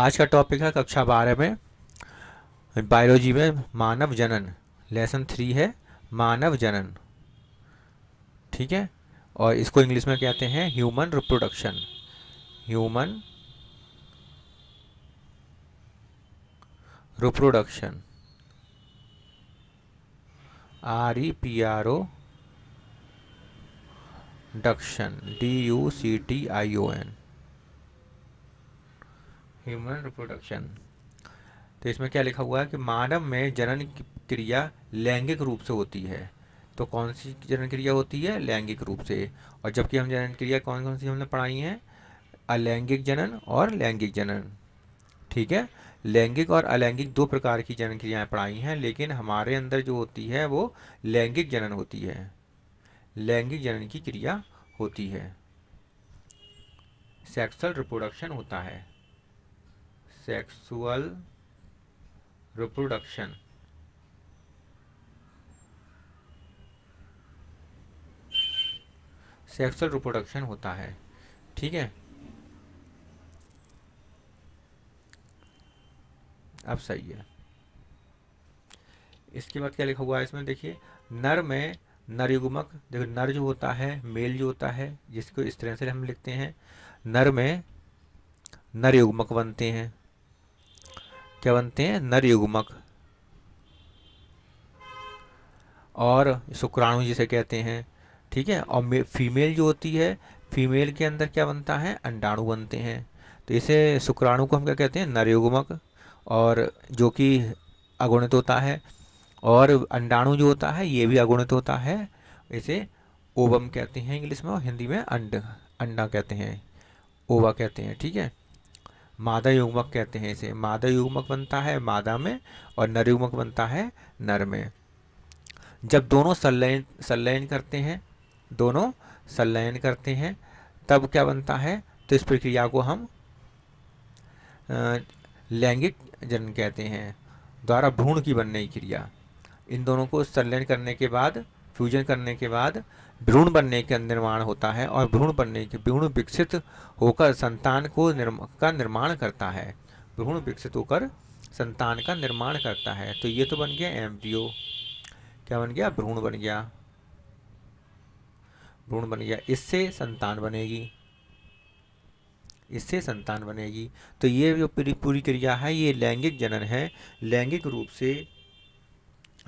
आज का टॉपिक है कक्षा बारह में बायोलॉजी में मानव जनन लेसन थ्री है मानव जनन ठीक है और इसको इंग्लिश में कहते हैं human reproduction human reproduction R E P R O डक्शन D U C T I O N human reproduction तो इसमें क्या लिखा हुआ है कि मानव में जनन क्रिया लैंगिक रूप से होती है तो कौन सी जनन क्रिया होती है लैंगिक रूप से और जबकि हम जनन क्रिया कौन कौन सी हमने पढ़ाई हैं अलैंगिक जनन और लैंगिक जनन ठीक है लैंगिक और अलैंगिक दो प्रकार की जनन क्रियाएँ पढ़ाई हैं लेकिन हमारे अंदर जो होती है वो लैंगिक जनन होती है लैंगिक जनन की क्रिया होती है सेक्सुअल रिप्रोडक्शन होता है सेक्सुअल रिप्रोडक्शन सेक्सुअल रिप्रोडक्शन होता है ठीक है अब सही है इसके बाद क्या लिखा हुआ है इसमें देखिए नर में नरयुग्मक देखो नर जो होता है मेल जो होता है जिसको इस तरह से हम लिखते हैं नर में नरयुग्मक बनते हैं क्या बनते हैं नर युग्मक और शुक्राणु जिसे कहते हैं ठीक है और फीमेल जो होती है फीमेल के अंदर क्या बनता है अंडाणु बनते हैं तो इसे शुक्राणु को हम क्या कहते हैं नरयुग्मक और जो कि अगुणित होता है और अंडाणु जो होता है ये भी अगुणित होता है इसे ओवम कहते हैं इंग्लिश में और हिंदी में अंड अंडा कहते हैं ओवा कहते हैं ठीक है मादा युग्मक कहते हैं इसे मादा युग्मक बनता है मादा में और नर युग्मक बनता है नर में जब दोनों संलयन संलयन करते हैं दोनों संलयन करते हैं तब क्या बनता है तो इस प्रक्रिया को हम लैंगिक जन कहते हैं द्वारा भ्रूण की बनने की क्रिया इन दोनों को संलयन करने के बाद फ्यूजन करने के बाद भ्रूण बनने का निर्माण होता है और भ्रूण बनने के भ्रूण विकसित होकर संतान को निर्म, का निर्माण करता है भ्रूण विकसित होकर संतान का निर्माण करता है तो ये तो बन गया एम्ब्रियो क्या बन गया भ्रूण बन गया भ्रूण बन गया इससे संतान बनेगी इससे संतान बनेगी तो ये जो पूरी क्रिया है ये लैंगिक जनन है लैंगिक रूप से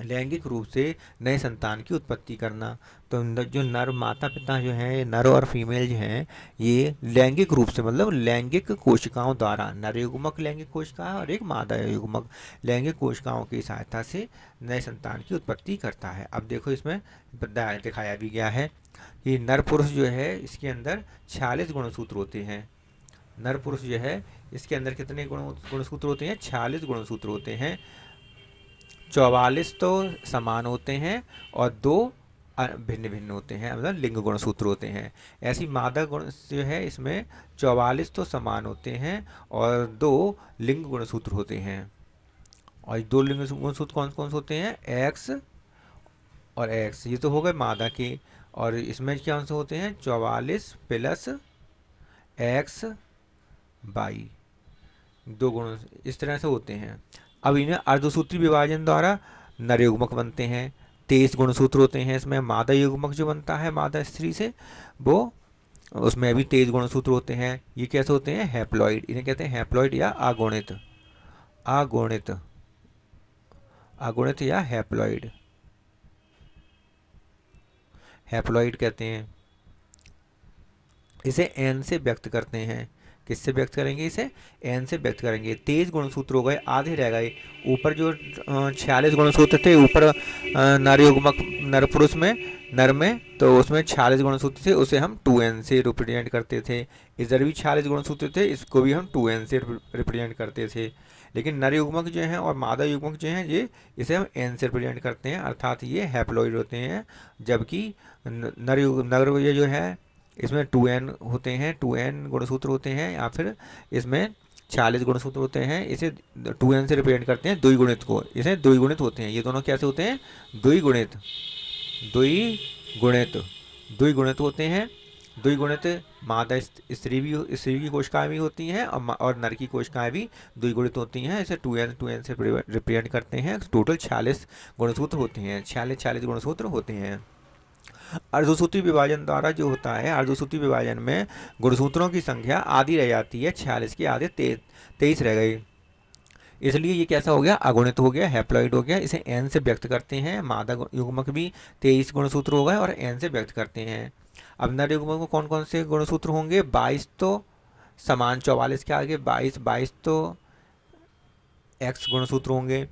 लैंगिक रूप से नए संतान की उत्पत्ति करना तो जो नर माता पिता जो हैं नर और फीमेल जो हैं ये लैंगिक रूप से मतलब लैंगिक कोशिकाओं द्वारा नर युगमक लैंगिक कोशिका और एक मादा युगमक लैंगिक कोशिकाओं की सहायता से नए संतान की उत्पत्ति करता है अब देखो इसमें दिखाया भी गया है कि नर पुरुष जो है इसके अंदर छियालीस गुणसूत्र होते हैं नर पुरुष जो है इसके अंदर कितने गुण गुणसूत्र होते हैं छियालीस गुणसूत्र होते हैं चौवालीस तो समान होते हैं और दो भिन्न भिन्न होते हैं मतलब लिंग गुण सूत्र होते हैं ऐसी मादा गुण जो है इसमें चौवालीस तो समान होते हैं और दो लिंग गुण सूत्र होते हैं और दो लिंग गुण सूत्र कौन कौन से होते हैं एक्स और एक्स ये तो हो गए मादा के और इसमें क्या आंसर होते हैं चौवालीस प्लस एक्स बाई दो गुण इस तरह से होते हैं अब इन्हें अर्धसूत्री विभाजन द्वारा नर युग्मक बनते हैं तेईस गुणसूत्र होते हैं इसमें मादा युग्मक जो बनता है मादा स्त्री से वो उसमें भी तेईस गुणसूत्र होते हैं ये कैसे होते हैं हैप्लॉइड इन्हें कहते हैं हैप्लॉइड या आगुणित आगुणित आगुणित या हैप्लॉइड हैप्लॉइड कहते हैं इसे एन से व्यक्त करते हैं किससे व्यक्त करेंगे इसे एन से व्यक्त करेंगे तेईस गुणसूत्र हो गए आधे रह गए ऊपर जो छियालीस गुणसूत्र थे ऊपर नरयुगमक नर पुरुष में नर में तो उसमें छियालीस गुणसूत्र थे उसे हम टू एन से रिप्रेजेंट करते थे इधर भी छियालीस गुणसूत्र थे इसको भी हम टू एन से रिप्रेजेंट करते थे लेकिन नर जो हैं और मादा युग्मक जो हैं ये इसे हम एन से रिप्रेजेंट करते हैं अर्थात ये हैप्लॉइड होते हैं जबकि नर युग नर जो है इसमें टू एन होते हैं टू एन गुणसूत्र होते हैं या फिर इसमें छियालीस गुणसूत्र होते हैं इसे टू एन से रिप्रेजेंट करते हैं दुई गुणित को इसे दुई गुणित होते हैं ये दोनों कैसे होते हैं दुई गुणित दुई गुणित दुई गुणित होते हैं दुई गुणित मादा स्त्री भी स्त्री की कोशिकाएं भी होती हैं और और नर की कोशिकाएं भी दुई गुणित होती हैं इसे टू एन टू एन से रिप्रेजेंट करते हैं टोटल छियालीस गुणसूत्र होते हैं छियालीस छियालीस गुणसूत्र होते हैं अर्धसूत्री विभाजन द्वारा जो होता है अर्धसूत्री विभाजन में गुणसूत्रों की संख्या आधी रह जाती है छियालीस की आधे तेईस रह गई इसलिए ये कैसा हो गया अगुणित हो गया हैप्लॉइड हो गया इसे एन से व्यक्त करते हैं मादा युग्मक भी तेईस गुणसूत्र हो गए और एन से व्यक्त करते हैं अब नर युग्मक में कौन कौन से गुणसूत्र होंगे बाईस तो समान चौवालीस के आगे बाईस बाईस तो एक्स गुणसूत्र होंगे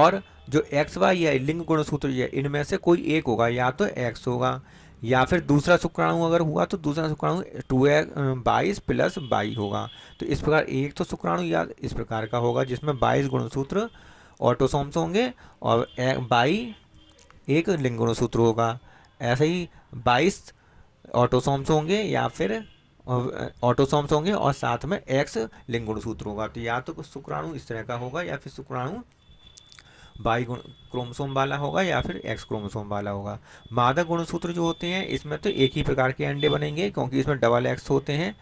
और जो एक्स वाई है लिंग गुणसूत्र है इनमें से कोई एक होगा या तो एक्स होगा या फिर दूसरा शुक्राणु अगर हुआ तो दूसरा शुक्राणु टू एक्स बाईस प्लस बाई होगा तो इस प्रकार एक तो शुक्राणु या इस प्रकार का होगा जिसमें बाईस गुणसूत्र ऑटोसोम्स होंगे और बाई एक लिंग गुणसूत्र होगा ऐसे ही बाईस ऑटोसोम्स होंगे या फिर ऑटोसोम्स होंगे और साथ में एक्स लिंग गुणसूत्र होगा तो या तो शुक्राणु इस तरह का होगा या फिर शुक्राणु बाई क्रोमोसोम वाला होगा या फिर एक्स क्रोमोसोम वाला होगा मादक गुणसूत्र जो होते हैं इसमें तो एक ही प्रकार के अंडे बनेंगे क्योंकि इसमें डबल एक्स होते हैं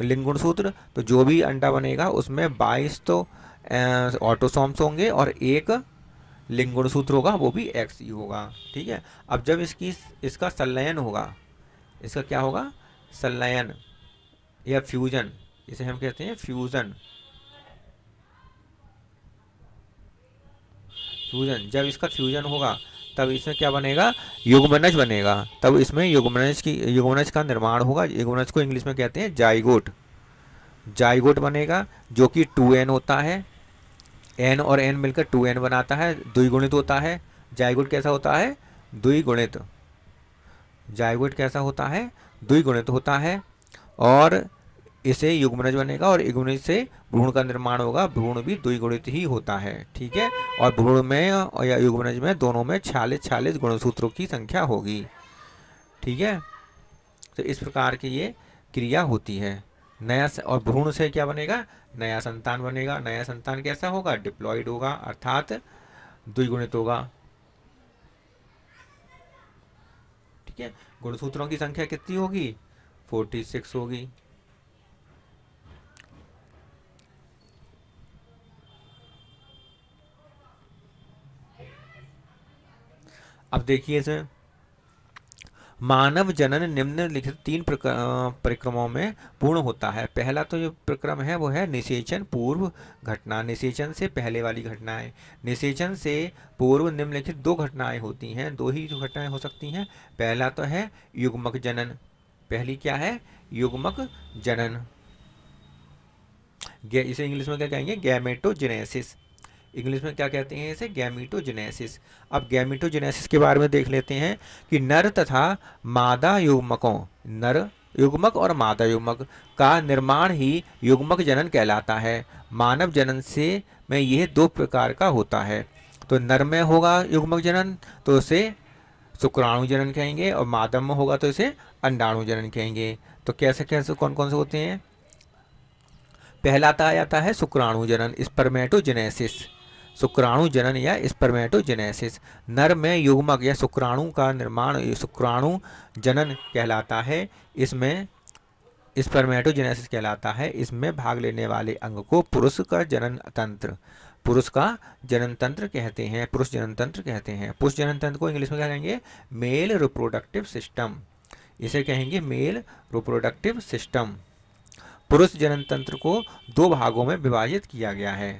लिंग गुणसूत्र तो जो भी अंडा बनेगा उसमें बाईस तो ऑटोसॉम्स होंगे और एक लिंग गुणसूत्र होगा वो भी एक्स ही होगा ठीक है अब जब इसकी इसका संलयन होगा इसका क्या होगा संलयन या फ्यूजन इसे हम कहते हैं फ्यूज़न फ्यूजन जब इसका फ्यूजन होगा तब इसमें क्या बनेगा युगमनज बनेगा तब इसमें युगमनज की युगमनज का निर्माण होगा युगमनज को इंग्लिश में कहते हैं जाइगोट जाइगोट बनेगा जो कि टू एन होता है एन और एन मिलकर टू एन बनाता है द्विगुणित होता है जाइगोट कैसा होता है द्विगुणित जाइगोट कैसा होता है द्विगुणित होता है और इसे युग्मनज बनेगा और युग्मनज से भ्रूण का निर्माण होगा भ्रूण भी द्विगुणित ही होता है ठीक है और भ्रूण में या युग्मनज में दोनों में छियालीस छियालीस गुणसूत्रों की संख्या होगी ठीक है तो इस प्रकार की ये क्रिया होती है नया और भ्रूण से क्या बनेगा नया संतान बनेगा नया संतान कैसा होगा डिप्लॉयड होगा अर्थात द्विगुणित होगा ठीक है गुणसूत्रों की संख्या कितनी होगी फोर्टी सिक्स होगी अब देखिए इसमें मानव जनन निम्नलिखित तीन परिक्रमों में पूर्ण होता है पहला तो जो प्रक्रम है वो है निषेचन पूर्व घटना निषेचन से पहले वाली घटनाएं निषेचन से पूर्व निम्नलिखित दो घटनाएं होती हैं दो ही घटनाएं हो सकती हैं पहला तो है युग्मक जनन पहली क्या है युग्मक जनन इसे इंग्लिश में क्या कहेंगे गैमेटोजेनेसिस इंग्लिश में क्या कहते हैं इसे गैमिटोजेनेसिस अब गैमिटोजेनेसिस के बारे में देख लेते हैं कि नर तथा मादा युग्मकों नर युग्मक और मादा युग्मक का निर्माण ही युग्मक जनन कहलाता है मानव जनन से में यह दो प्रकार का होता है तो नर में होगा युग्मक जनन तो उसे शुक्राणु जनन कहेंगे और मादा में होगा तो इसे अंडाणु जनन कहेंगे तो कैसे कैसे कौन कौन से होते हैं पहला आता जाता है शुक्राणु जनन स्पर्मेटोजेनेसिस शुक्राणु जनन या स्पर्मेटोजेनेसिस नर में युग्मक या शुक्राणु का निर्माण शुक्राणु जनन कहलाता है इसमें स्पर्मेटोजेनेसिस कहलाता है इसमें भाग लेने वाले अंग को पुरुष का जनन तंत्र पुरुष का जनन तंत्र कहते हैं पुरुष जनन तंत्र कहते हैं पुरुष जनन तंत्र को इंग्लिश में क्या कहेंगे मेल रिप्रोडक्टिव सिस्टम इसे कहेंगे मेल रिप्रोडक्टिव सिस्टम पुरुष जनन तंत्र को दो भागों में विभाजित किया गया है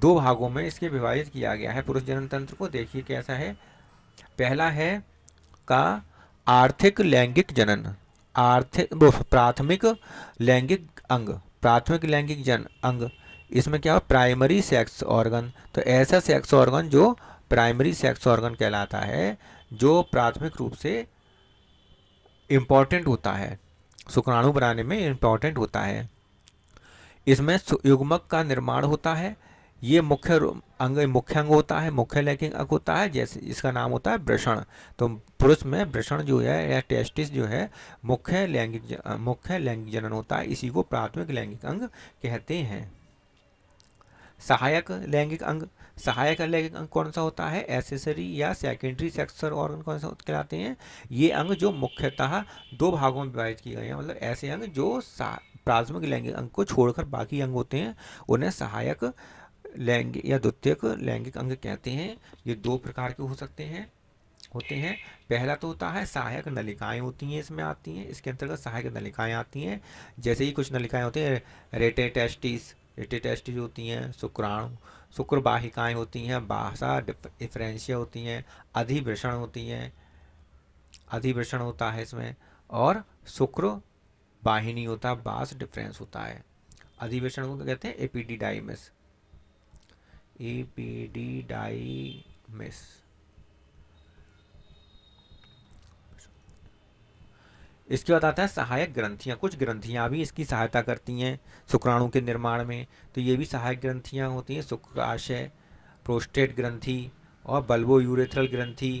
दो भागों में इसके विभाजित किया गया है पुरुष तंत्र को देखिए कैसा है पहला है का आर्थिक लैंगिक जनन आर्थिक प्राथमिक लैंगिक अंग प्राथमिक लैंगिक जन अंग इसमें क्या हो प्राइमरी सेक्स ऑर्गन तो ऐसा सेक्स ऑर्गन जो प्राइमरी सेक्स ऑर्गन कहलाता है जो प्राथमिक रूप से इम्पॉर्टेंट होता है शुक्राणु बनाने में इम्पॉर्टेंट होता है इसमें युग्मक का निर्माण होता है ये मुख्य अंग मुख्य अंग होता है मुख्य लैंगिक अंग होता है जैसे इसका नाम होता है वृषण तो पुरुष में वृषण जो है या टेस्टिस जो है मुख्य लैंगिक मुख्य लैंगिक जनन होता है इसी को प्राथमिक लैंगिक अंग कहते हैं सहायक लैंगिक अंग सहायक लैंगिक अंग कौन सा होता है एसेसरी या सेकेंडरी सेक्सर ऑर्गन कौन सा कहलाते हैं ये अंग जो मुख्यतः दो भागों में विभाजित किए गए हैं मतलब ऐसे अंग जो प्राथमिक लैंगिक अंग को छोड़कर बाकी अंग होते हैं उन्हें सहायक लैंगिक या द्वितीयक लैंगिक अंग कहते हैं ये दो प्रकार के हो सकते हैं होते हैं पहला तो होता है सहायक नलिकाएं होती हैं इसमें आती हैं इसके अंतर्गत सहायक नलिकाएं आती हैं जैसे ही कुछ नलिकाएं होती हैं रेटेटेस्टिस रेटेटेस्टिस होती हैं शुक्राणु शुक्रवाहिकाएँ होती हैं बासा डिफ्रेंशिया होती हैं अधिवृषण होती हैं अधिवृषण होता है इसमें और शुक्र वाहिनी होता है बास डिफ्रेंस होता है अधिवेशन को कहते हैं epididymis epididymis इसके बाद आता है सहायक ग्रंथियाँ कुछ ग्रंथियां भी इसकी सहायता करती हैं शुक्राणु के निर्माण में तो ये भी सहायक ग्रंथियाँ होती हैं शुक्राशय प्रोस्टेट ग्रंथि और बल्बो यूरेथ्रल ग्रंथि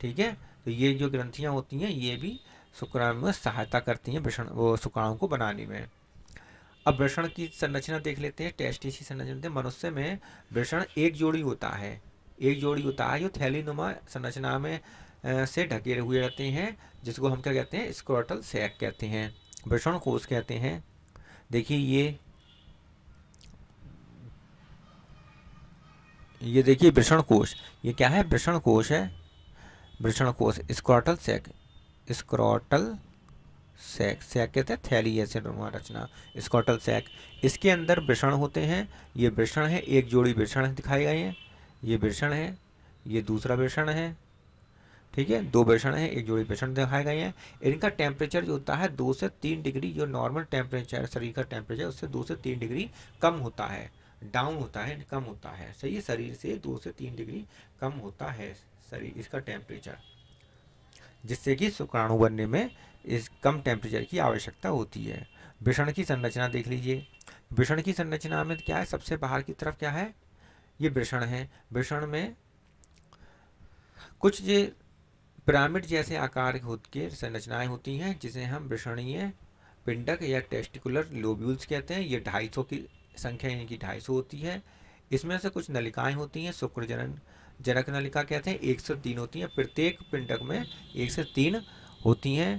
ठीक है तो ये जो ग्रंथियाँ होती हैं ये भी शुक्राणु में सहायता करती हैं वो शुक्राणु को बनाने में अब वृषण की संरचना देख लेते हैं टेस्टिसी संरचना मनुष्य में वृषण एक जोड़ी होता है एक जोड़ी होता है जो थैलीनुमा संरचना में से ढके हुए रहते हैं जिसको हम क्या कहते हैं स्क्रोटल सैक कहते हैं वृषण कोष कहते हैं देखिए ये ये देखिए वृषण कोष ये क्या है वृषण कोष है वृषण कोष scrotal sac scrotal sac sac कहते हैं थैली एसिड रचना स्कॉटल सैक इसके अंदर वृषण होते हैं ये वृषण है एक जोड़ी वृषण दिखाए गए हैं ये वृषण है ये दूसरा वृषण है ठीक है दो वृषण है एक जोड़ी वृषण दिखाए गए हैं इनका टेम्परेचर जो होता है दो से तीन डिग्री जो नॉर्मल टेम्परेचर शरीर का टेम्परेचर उससे दो से तीन डिग्री कम होता है डाउन होता है कम होता है सही है शरीर से दो से तीन डिग्री कम होता है शरीर इसका टेम्परेचर जिससे कि शुक्राणु बनने में इस कम टेम्परेचर की आवश्यकता होती है भीषण की संरचना देख लीजिए भीषण की संरचना में क्या है सबसे बाहर की तरफ क्या है ये भीषण है भीषण में कुछ ये पिरामिड जैसे आकार के संरचनाएं होती हैं जिसे हम भीषणीय पिंडक या टेस्टिकुलर लोब्यूल्स कहते हैं ये ढाई की संख्या इनकी ढाई होती है इसमें से कुछ नलिकाएं होती हैं शुक्रजनन जनक नलिका कहते हैं एक से तीन होती हैं प्रत्येक पिंडक में एक से तीन होती हैं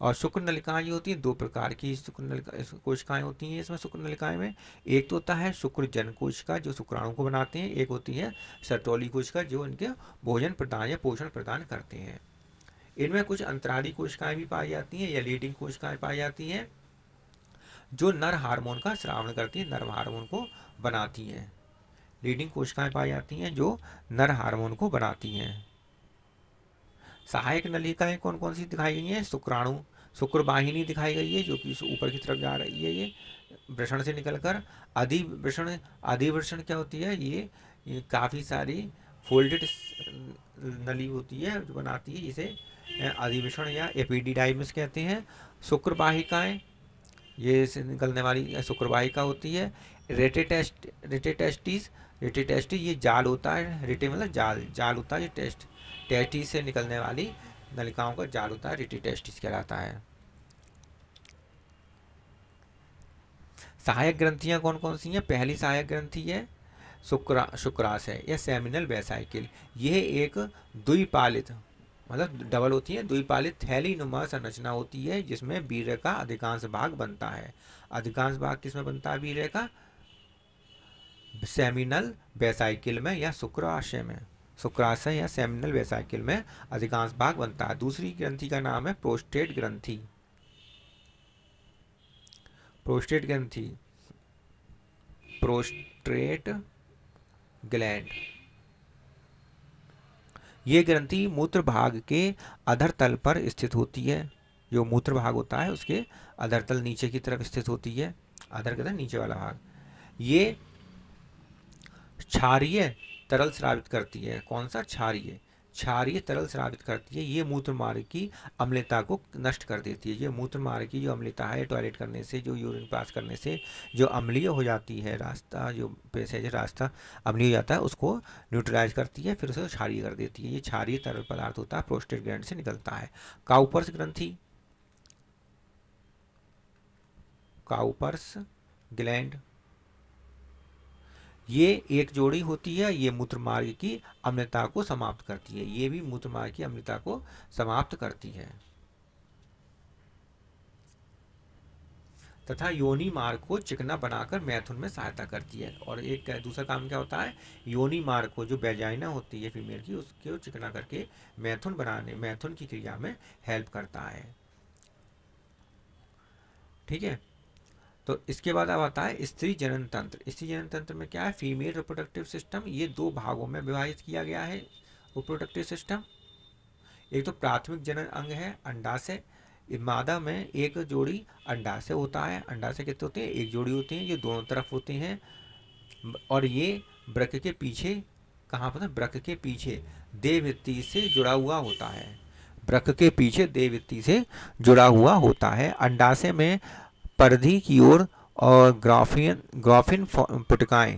और शुक्र नलिकाएं जो होती हैं दो प्रकार की शुक्र नलिका कोशिकाएँ होती हैं इसमें शुक्र नलिकाएँ में एक तो होता है शुक्र जन कोशिका जो शुक्राणु को बनाते हैं एक होती है सरतौली कोशिका जो इनके भोजन प्रदान या पोषण प्रदान करते हैं इनमें कुछ अंतराली कोशिकाएं भी पाई जाती हैं या लीडिंग कोशिकाएं पाई जाती हैं जो नर हार्मोन का श्रावण करती हैं नर हार्मोन को बनाती हैं लीडिंग कोशिकाएं पाई जाती हैं जो नर हार्मोन को बनाती हैं सहायक नलिकाएं कौन कौन सी दिखाई गई हैं शुक्राणु शुक्रवाहिनी दिखाई गई है जो कि ऊपर की तरफ जा रही है ये वृषण से निकलकर अधिवृषण अधिवृषण क्या होती है ये, ये काफ़ी सारी फोल्डेड नली होती है जो बनाती है इसे अधिवृषण या एपीडीडाइमस कहते हैं शुक्रवाहिकाएँ ये से निकलने वाली शुक्रवाहिका होती है रेटेटेस्ट रेटेटेस्टिस रेटेटेस्टिस ये जाल होता है रेटे मतलब जाल जाल होता है ये टेस्ट टेस्टिस से निकलने वाली नलिकाओं का जाल होता है रिटी टेस्टिस कहलाता है सहायक ग्रंथियां कौन कौन सी हैं पहली सहायक ग्रंथी है शुक्रा शुक्रास है या सेमिनल वेसाइकिल यह एक द्विपालित मतलब डबल होती है द्विपालित थैली नुमा संरचना होती है जिसमें वीर्य का अधिकांश भाग बनता है अधिकांश भाग किसमें बनता है वीर्य का सेमिनल वेसाइकिल में या शुक्राशय में शुक्राशय या सेमिनल वेसाइकिल में अधिकांश भाग बनता है दूसरी ग्रंथि का नाम है प्रोस्टेट ग्रंथि प्रोस्टेट ग्रंथि प्रोस्टेट ग्लैंड ये ग्रंथि मूत्र भाग के अधर तल पर स्थित होती है जो मूत्र भाग होता है उसके अधर तल नीचे की तरफ स्थित होती है अधर के नीचे वाला भाग ये क्षारिय तरल स्रावित करती है कौन सा क्षारिय क्षारिय तरल स्रावित करती है ये मूत्र मार्ग की अम्लता को नष्ट कर देती है ये मूत्र मार्ग की जो अम्लता है टॉयलेट करने से जो यूरिन पास करने से जो अम्लीय हो जाती है रास्ता जो पैसेज रास्ता अम्लीय हो जाता है उसको न्यूट्रलाइज करती है फिर उसे क्षारिय कर देती है ये क्षारिय तरल पदार्थ होता है प्रोस्टेट ग्रंथ से निकलता है काउपर्स ग्रंथि काउपर्स ग्लैंड ये एक जोड़ी होती है ये मूत्र मार्ग की अम्लता को समाप्त करती है ये भी मूत्र मार्ग की अम्लता को समाप्त करती है तथा योनि मार्ग को चिकना बनाकर मैथुन में सहायता करती है और एक दूसरा काम क्या होता है योनि मार्ग को जो बेजाइना होती है फीमेल की उसको चिकना करके मैथुन बनाने मैथुन की क्रिया में हेल्प करता है ठीक है तो इसके बाद अब आता है स्त्री जनन तंत्र स्त्री जनन तंत्र में क्या है फीमेल रिप्रोडक्टिव सिस्टम ये दो भागों में विभाजित किया गया है रिप्रोडक्टिव सिस्टम एक तो प्राथमिक जनन अंग है अंडाशय मादा में एक जोड़ी अंडाशय होता है अंडाशय कितने होते हैं एक जोड़ी होती है ये दोनों तरफ होती हैं और ये ब्रक के पीछे कहाँ है ब्रक के पीछे देवृत्ति से जुड़ा हुआ होता है ब्रक के पीछे देवृत्ति से जुड़ा हुआ होता है अंडाशय में परधि की ओर और, ग्राफियन ग्राफिन पुटकाएँ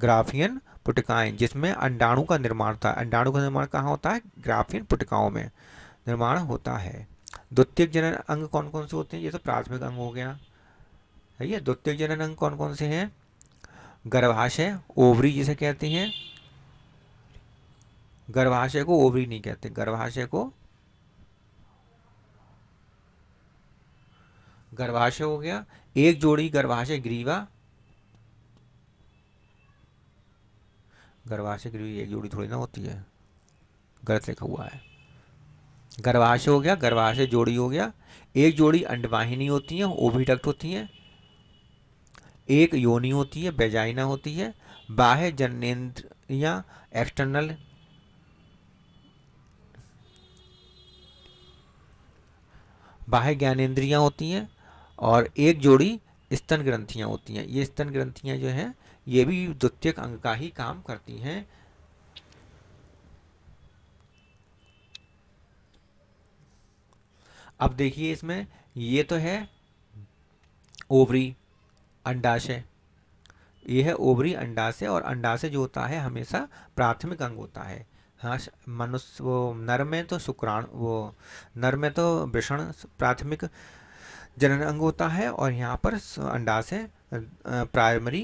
ग्राफियन पुटकाएँ जिसमें अंडाणु का निर्माण था अंडाणु का निर्माण कहाँ होता है ग्राफियन पुटकाओं में निर्माण होता है द्वितीयक जनन अंग कौन कौन से होते हैं जैसे तो प्राथमिक अंग हो गया है द्वितीय द्वितीयक जनन अंग कौन कौन से हैं गर्भाशय ओवरी जिसे कहते हैं गर्भाशय को ओवरी नहीं कहते गर्भाशय को गर्भाशय हो गया एक जोड़ी गर्भाशय ग्रीवा गर्भाशय ग्रीवी एक जोड़ी थोड़ी ना होती है गलत लिखा हुआ है गर्भाशय हो गया गर्भाशय जोड़ी हो गया एक जोड़ी अंडवाहिनी होती है ओवीडक्ट होती है एक योनि होती है बेजाइना होती है बाह्य जननेन्द्रियाँ एक्सटर्नल बाह्य ज्ञानेन्द्रियाँ होती हैं और एक जोड़ी स्तन ग्रंथियां होती हैं ये स्तन ग्रंथियां जो हैं ये भी द्वितीय अंग का ही काम करती हैं अब देखिए इसमें ये तो है ओवरी अंडाशय यह है ओवरी अंडाशय और अंडाशय जो होता है हमेशा प्राथमिक अंग होता है हाँ मनुष्य वो नर में तो शुक्राणु वो नर में तो वृषण प्राथमिक जनन अंग होता है और यहाँ पर अंडाशय primary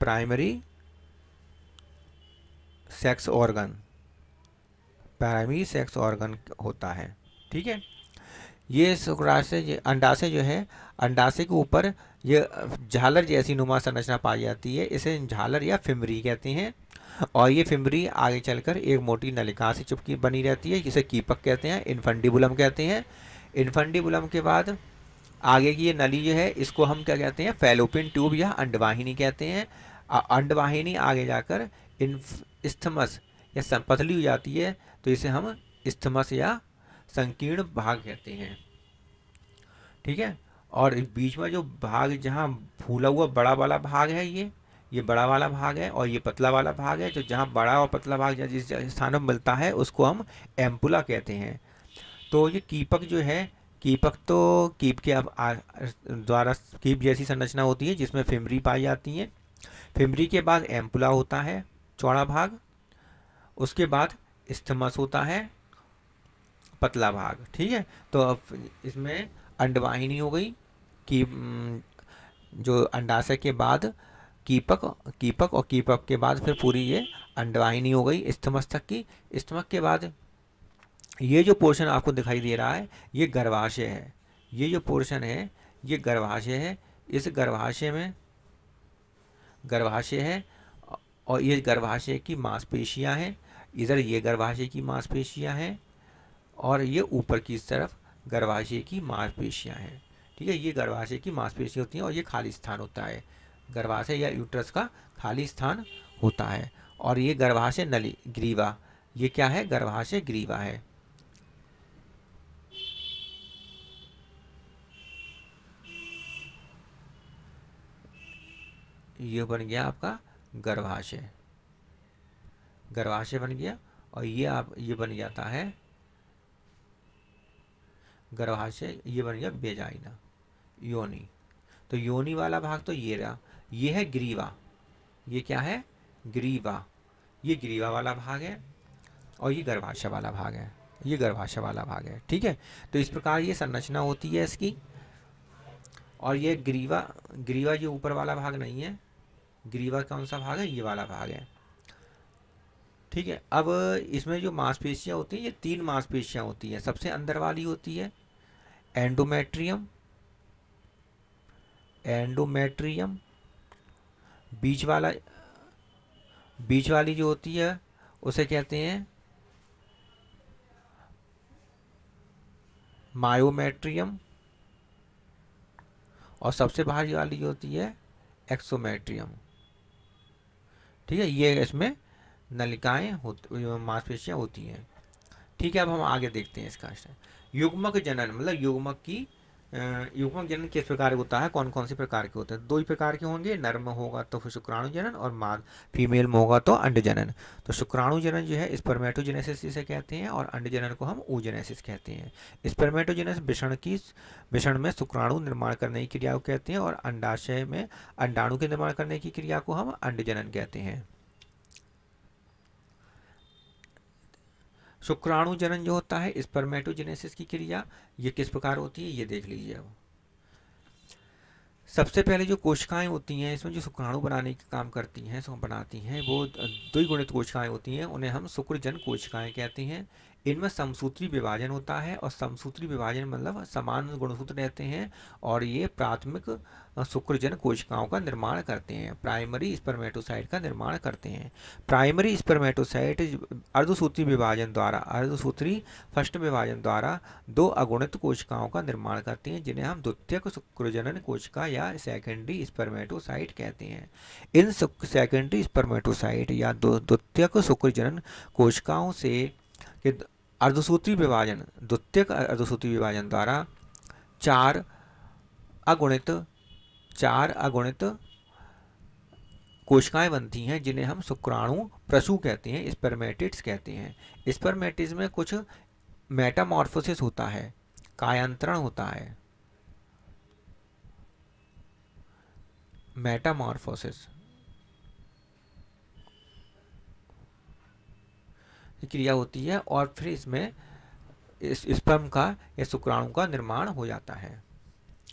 primary sex organ primary sex organ होता है ठीक है ये शुक्राशय अंडाशय जो है अंडाशय के ऊपर ये झालर जैसी नुमा संरचना पाई जाती है इसे झालर या फिमरी कहते हैं और ये फिमरी आगे चलकर एक मोटी नलिका से चुपकी बनी रहती है जिसे कीपक कहते हैं इन्फंडिबुलम कहते हैं इन्फंडिबुलम के बाद आगे की ये नली जो है इसको हम क्या कहते हैं फेलोपिन ट्यूब या अंडवाहिनी कहते हैं अंडवाहिनी आगे जाकर इस्थमस या संपतली हो जाती है तो इसे हम इस्थमस या संकीर्ण भाग कहते हैं ठीक है और बीच में जो भाग जहाँ फूला हुआ बड़ा वाला भाग है ये ये बड़ा वाला भाग है और ये पतला वाला भाग है जो तो जहाँ बड़ा और पतला भाग जिस स्थान में मिलता है उसको हम एम्पुला कहते हैं तो ये कीपक जो है कीपक तो कीप के अब द्वारा कीप जैसी संरचना होती है जिसमें फिमरी पाई जाती है फिमरी के बाद एम्पुला होता है चौड़ा भाग उसके बाद स्थमस होता है पतला भाग ठीक है तो अब इसमें अंडवाहिनी हो गई की जो अंडाशय के बाद कीपक कीपक और कीपक के बाद फिर पूरी ये अंडवाहिनी हो गई स्थमस्तक तक की स्थमक के बाद ये जो पोर्शन आपको दिखाई दे रहा है ये गर्भाशय है ये जो पोर्शन है ये गर्भाशय है इस गर्भाशय में गर्भाशय है और ये गर्भाशय की मांसपेशियां हैं इधर ये गर्भाशय की मांसपेशियां हैं और ये ऊपर की तरफ गर्भाशय की मांसपेशियां हैं ठीक है ये गर्भाशय की मांसपेशियां होती हैं और ये खाली स्थान होता है गर्भाशय या यूट्रस का खाली स्थान होता है और ये गर्भाशय नली ग्रीवा ये क्या है गर्भाशय ग्रीवा है ये बन गया आपका गर्भाशय गर्भाशय बन गया और ये आप ये बन जाता है गर्भाशय ये बन गया बेजाइना योनि तो योनि वाला भाग तो ये रहा ये है ग्रीवा ये क्या है ग्रीवा ये ग्रीवा वाला भाग है और ये गर्भाशय वाला भाग है ये गर्भाशय वाला भाग है ठीक है तो इस प्रकार ये संरचना होती है इसकी और ये ग्रीवा ग्रीवा ये ऊपर वाला भाग नहीं है ग्रीवा कौन सा भाग है ये वाला भाग है ठीक है अब इसमें जो मांसपेशियाँ होती हैं ये तीन मांसपेशियाँ होती हैं सबसे अंदर वाली होती है एंडोमेट्रियम एंडोमेट्रियम बीच वाला बीच वाली जो होती है उसे कहते हैं मायोमेट्रियम और सबसे बाहरी वाली जो होती है एक्सोमेट्रियम ठीक है ये इसमें नलिकाएँ हो मांसपेशियाँ होती हैं ठीक है अब हम आगे देखते हैं इसका युग्मक जनन मतलब युग्मक की युग्मक जनन किस प्रकार होता है कौन कौन से प्रकार के होते हैं दो ही प्रकार के होंगे नर में होगा तो फिर शुक्राणु जनन और माद फीमेल में होगा तो अंड जनन तो शुक्राणु जनन जो है स्पर्मेटोजेनेसिस जिसे कहते हैं और अंड जनन को हम ऊजेनेसिस कहते हैं स्पर्मेटोजेनेस विषण की विषण में शुक्राणु निर्माण करने की क्रिया को कहते हैं और अंडाशय में अंडाणु के निर्माण करने की क्रिया को हम अंड जनन कहते हैं शुक्राणु जनन जो होता है स्पर्मेटोजेनेसिस की क्रिया ये किस प्रकार होती है ये देख लीजिए अब सबसे पहले जो कोशिकाएं होती हैं इसमें जो शुक्राणु बनाने का काम करती हैं बनाती हैं वो द्विगुणित कोशिकाएं होती हैं उन्हें हम शुक्रजन कोशिकाएं कहते हैं इनमें समसूत्री विभाजन होता है और समसूत्री विभाजन मतलब समान गुणसूत्र रहते हैं और ये प्राथमिक शुक्रजन कोशिकाओं का निर्माण करते हैं प्राइमरी स्पर्मेटोसाइट का निर्माण करते हैं प्राइमरी स्पर्मेटोसाइट अर्धसूत्री विभाजन द्वारा अर्धसूत्री फर्स्ट विभाजन द्वारा दो अगुणित कोशिकाओं का निर्माण करते हैं जिन्हें हम द्वितीयक शुक्रजनन कोशिका या सेकेंडरी स्पर्मेटोसाइट कहते हैं इन सेकेंडरी स्पर्मेटोसाइट या द्वितीयक शुक्रजनन कोशिकाओं से के अर्धसूत्री विभाजन द्वितीयक अर्धसूत्री विभाजन द्वारा चार अगुणित चार अगुणित कोशिकाएं बनती हैं जिन्हें हम शुक्राणु प्रसु कहते हैं स्पर्मेटिट्स कहते हैं स्पर्मेटिट्स में कुछ मेटामॉर्फोसिस होता है कायांतरण होता है मेटामॉर्फोसिस क्रिया होती है और फिर इसमें इस स्पर्म का या शुक्राणु का निर्माण हो जाता है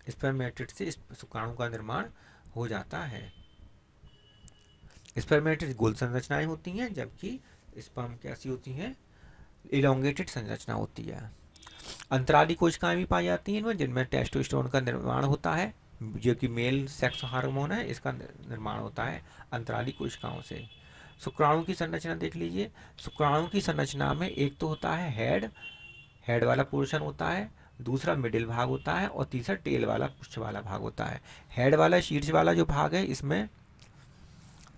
स्पर्म मैट्रिक्स से शुक्राणु का निर्माण हो जाता है स्पर्म गोल संरचनाएं होती हैं जबकि स्पर्म कैसी होती हैं इलोंगेटेड संरचना होती है अंतराली कोशिकाएं भी पाई जाती हैं जिनमें टेस्टोस्टेरोन का निर्माण होता है जो कि मेल सेक्स हार्मोन है इसका निर्माण होता है अंतराली कोशिकाओं से शुक्राणु की संरचना देख लीजिए शुक्राणु की संरचना में एक तो होता है हेड हेड वाला पोर्शन होता है दूसरा मिडिल भाग होता है और तीसरा टेल वाला पुष्छ वाला भाग होता है हेड वाला शीर्ष वाला जो भाग है इसमें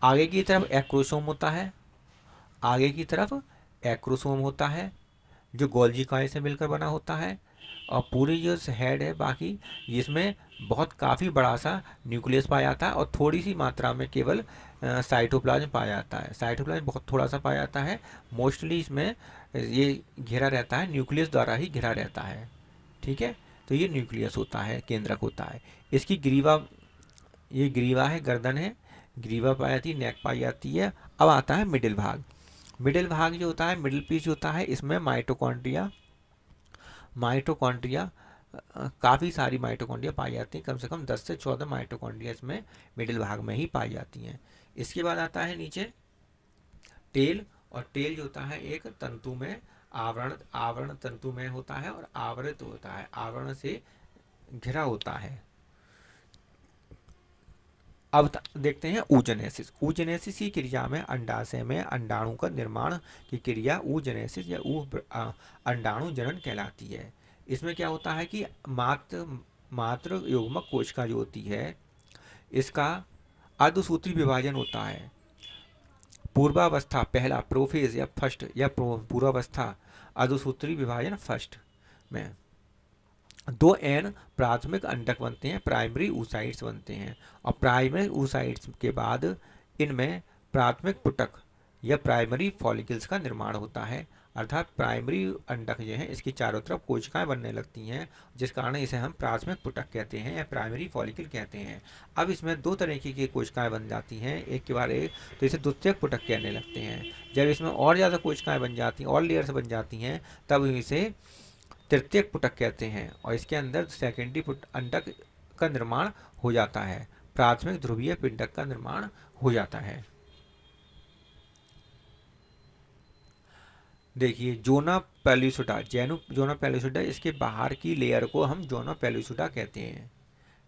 आगे की तरफ एक्रोसोम होता है आगे की तरफ एक्रोसोम होता है जो गोल्जी काय से मिलकर बना होता है और पूरी जो हेड है बाकी इसमें बहुत काफ़ी बड़ा सा न्यूक्लियस पाया जाता है और थोड़ी सी मात्रा में केवल साइटोप्लाज्म पाया जाता है साइटोप्लाज्म बहुत थोड़ा सा पाया जाता है मोस्टली इसमें ये घिरा रहता है न्यूक्लियस द्वारा ही घिरा रहता है ठीक है तो ये न्यूक्लियस होता है केंद्रक होता है इसकी ग्रीवा ये ग्रीवा है गर्दन है ग्रीवा पाई जाती है नेक पाई जाती है अब आता है मिडिल भाग मिडिल भाग जो होता है मिडिल पीस जो होता है इसमें माइटोकॉन्ड्रिया माइटोकॉन्ड्रिया काफ़ी सारी माइटोकॉन्ड्रिया पाई जाती हैं कम से कम 10 से 14 माइटोकॉन्ड्रिया इसमें मिडिल भाग में ही पाई जाती हैं इसके बाद आता है नीचे टेल और टेल जो होता है एक तंतु में आवरण आवरण तंतु में होता है और आवरित होता है आवरण से घिरा होता है अब देखते हैं ऊजनेसिस ऊजनेसिस की क्रिया में अंडाशय में अंडाणु का निर्माण की क्रिया ऊजनेसिस या ऊ अंडाणु जनन कहलाती है इसमें क्या होता है कि मात्र मात्र युग्मक कोशिका जो होती है इसका अर्धसूत्री विभाजन होता है पूर्वावस्था पहला प्रोफेज या फर्स्ट या पूर्वावस्था अर्धसूत्री विभाजन फर्स्ट में दो एन प्राथमिक अंडक बनते हैं प्राइमरी ऊसाइड्स बनते हैं और प्राइमरी ऊसाइड्स के बाद इनमें प्राथमिक पुटक या प्राइमरी फॉलिकल्स का निर्माण होता है अर्थात प्राइमरी अंडक जो है इसकी चारों तरफ कोशिकाएं बनने लगती हैं जिस कारण इसे हम प्राथमिक पुटक कहते हैं या प्राइमरी फॉलिकल कहते हैं अब इसमें दो तरीके की कोशिकाएं बन जाती हैं एक के बाद एक तो इसे द्वितीयक पुटक कहने लगते हैं जब इसमें और ज़्यादा कोशिकाएं बन जाती हैं और लेयर्स बन जाती हैं तब इसे तृतीय पुटक कहते हैं और इसके अंदर सेकेंडरी पुट अंडक का निर्माण हो जाता है प्राथमिक ध्रुवीय पिंडक का निर्माण हो जाता है देखिए जोना पेल्यूसुडा जेनु जोना पेल्यूसुडा इसके बाहर की लेयर को हम जोना पेल्यूसुडा कहते हैं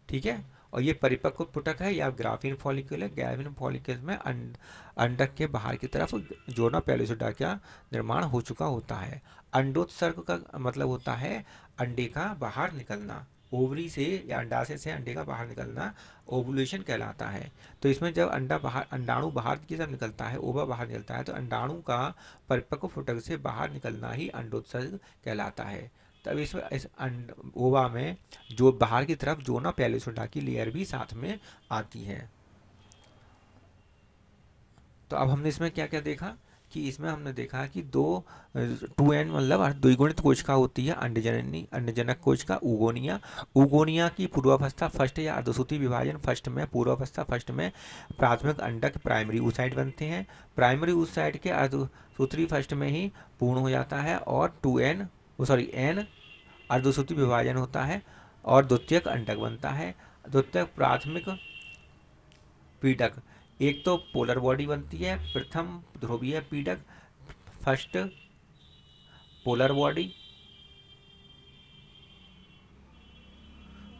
ठीक है और ये परिपक्व पुटक है या ग्राफिन फॉलिक्यूल है ग्राफिन फॉलिक्यूल में अं, अंडक के बाहर की तरफ जोना पैलोसोडा का निर्माण हो चुका होता है अंडोत्सर्ग का मतलब होता है अंडे का बाहर निकलना ओवरी से या अंडाशय से अंडे का बाहर निकलना ओवुलेशन कहलाता है तो इसमें जब अंडा बाहर अंडाणु बाहर की तरफ निकलता है ओवा बाहर निकलता है तो अंडाणु का परिपक्व फुटक से बाहर निकलना ही अंडोत्सर्ग कहलाता है तब तो इसमें इस ओवा में जो बाहर की तरफ जोना पेलिसोडा की लेयर भी साथ में आती है तो अब हमने इसमें क्या क्या देखा कि इसमें हमने देखा कि दो टू एन मतलब द्विगुणित कोशिका होती है अंडजननी अंडजनक कोशिका उगोनिया उगोनिया की पूर्वावस्था फर्स्ट या अर्धसूती विभाजन फर्स्ट में पूर्वावस्था फर्स्ट में प्राथमिक अंडक प्राइमरी उसाइड बनते हैं प्राइमरी उसाइड के अर्धसूत्री फर्स्ट में ही पूर्ण हो जाता है और टू एन वो सॉरी एन अर्धसूति विभाजन होता है और द्वितीयक अंडक बनता है द्वितीयक प्राथमिक पीडक एक तो पोलर बॉडी बनती है प्रथम ध्रुवीय पीडक first polar body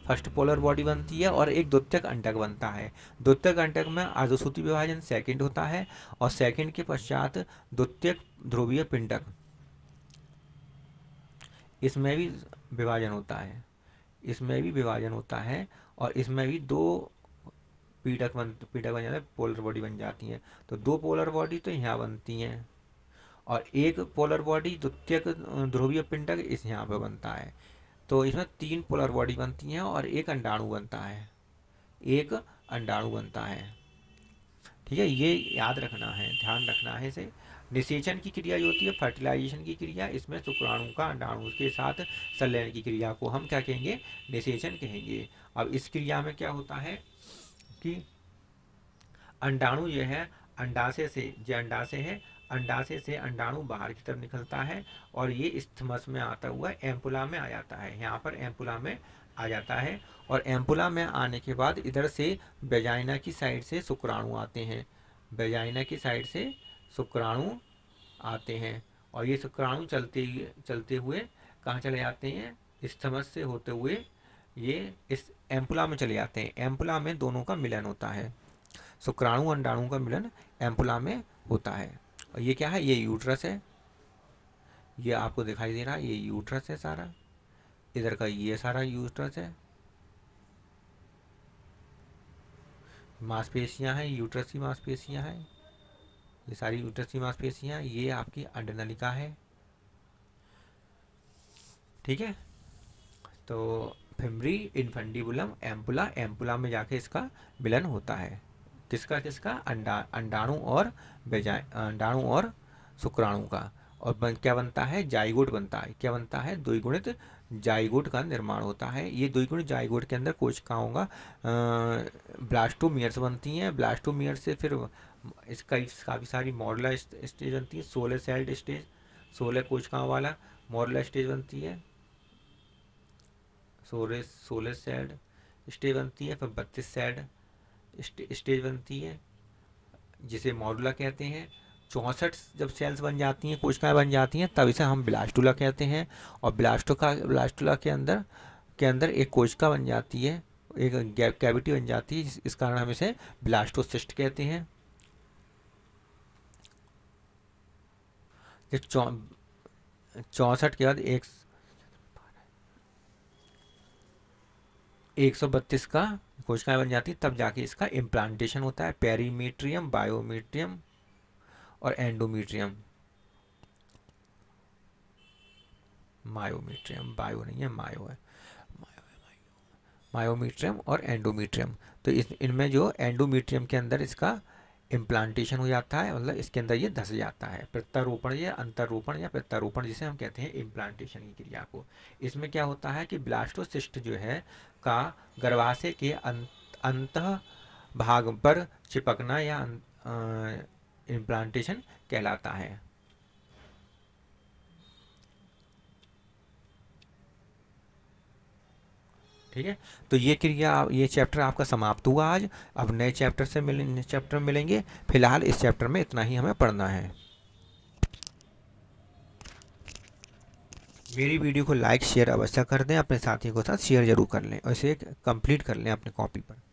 first polar body बनती है और एक द्वितीयक अंडक बनता है द्वितीयक अंडक में अर्धसूति विभाजन सेकंड होता है और सेकंड के पश्चात द्वितीयक ध्रुवीय पिंडक इसमें भी विभाजन होता है इसमें भी विभाजन होता है और इसमें भी दो पीटक बन पीटक बन जाता है पोलर बॉडी बन जाती हैं तो दो पोलर बॉडी तो यहाँ बनती हैं और एक पोलर बॉडी द्वितीय ध्रुवीय पिंडक इस यहाँ पर बनता है तो इसमें तीन पोलर बॉडी बनती हैं और एक अंडाणु बनता है एक अंडाणु बनता है ठीक है ये याद रखना है ध्यान रखना है इसे निषेचन की क्रिया जो होती है फर्टिलाइजेशन की क्रिया इसमें शुक्राणु का अंडाणु के साथ संलयन की क्रिया को हम क्या कहेंगे निषेचन कहेंगे अब इस क्रिया में क्या होता है कि अंडाणु जो है अंडाशय से जो अंडाशय है अंडाशय से अंडाणु बाहर की तरफ निकलता है और ये स्थमस में आता हुआ एम्पुला में आ जाता है यहाँ पर एम्पुला में आ जाता है और एम्पुला में आने के बाद इधर से बेजाइना की साइड से शुक्राणु आते हैं बेजाइना की साइड से शुक्राणु आते हैं और ये शुक्राणु चलते चलते हुए कहाँ चले जाते हैं स्थमस से होते हुए ये इस एम्पुला में चले जाते हैं एम्पुला में दोनों का मिलन होता है शुक्राणु अंडाणु का मिलन एम्पुला में होता है और ये क्या है ये यूट्रस है ये आपको दिखाई दे रहा है ये यूट्रस है सारा इधर का ये सारा यूट्रस है मांसपेशियां हैं यूट्रस की मांसपेशियां हैं ये सारी यूट्रस की मांसपेशियाँ ये आपकी अंडनलिका है ठीक है तो फिमरी इन्फंडिबुलम एम्पुला एम्पुला में जाके इसका मिलन होता है किसका किसका अंडा अंडाणु और अंडाणु और शुक्राणु का और बन, क्या बनता है जाइगोट बनता है क्या बनता है द्विगुणित जाइगोट का निर्माण होता है ये द्विगुणित जाइगोट के अंदर कोशिकाओं का ब्लास्टोमियर्स बनती हैं ब्लास्टोमियर से फिर इसका काफ़ी सारी मॉडला स्टेज बनती है सोलह सेल्ड स्टेज सोलह कोचकाओं वाला मॉडला स्टेज बनती है सोलह सोलह सेल्ड स्टेज बनती है फिर बत्तीस सेल्ड स्टेज बनती है जिसे मॉडला कहते हैं चौंसठ जब सेल्स बन जाती हैं कोशिकाएं बन जाती हैं तब इसे हम ब्लास्टुला कहते हैं और ब्लास्टो का ब्लास्टुला के अंदर के अंदर एक कोशिका बन जाती है एक कैविटी बन जाती है इस कारण हम इसे ब्लास्टोसिस्ट कहते हैं ये चौसठ के बाद एक एक सौ बत्तीस का कोशिकाएं बन जाती तब जाके इसका इम्प्लांटेशन होता है पेरीमीट्रियम बायोमीट्रियम और एंडोमीट्रियम मायोमीट्रियम बायो नहीं है मायो है मायोमीट्रियम और एंडोमीट्रियम तो इस इनमें जो एंडोमीट्रियम के अंदर इसका इम्प्लांटेशन हो जाता है मतलब इसके अंदर ये धस जाता है प्रत्यारोपण या अंतरोपण या प्रत्यारोपण जिसे हम कहते हैं इम्प्लांटेशन की क्रिया को इसमें क्या होता है कि ब्लास्टोसिस्ट जो है का गर्भाशय के अं-, अंत भाग पर चिपकना या इम्प्लांटेशन अं-, अं, कहलाता है ठीक है तो ये क्रिया ये चैप्टर आपका समाप्त हुआ आज अब नए चैप्टर से मिल चैप्टर में मिलेंगे फिलहाल इस चैप्टर में इतना ही हमें पढ़ना है मेरी वीडियो को लाइक शेयर अवश्य कर दें अपने साथियों के साथ शेयर जरूर कर लें और इसे कंप्लीट कर लें अपने कॉपी पर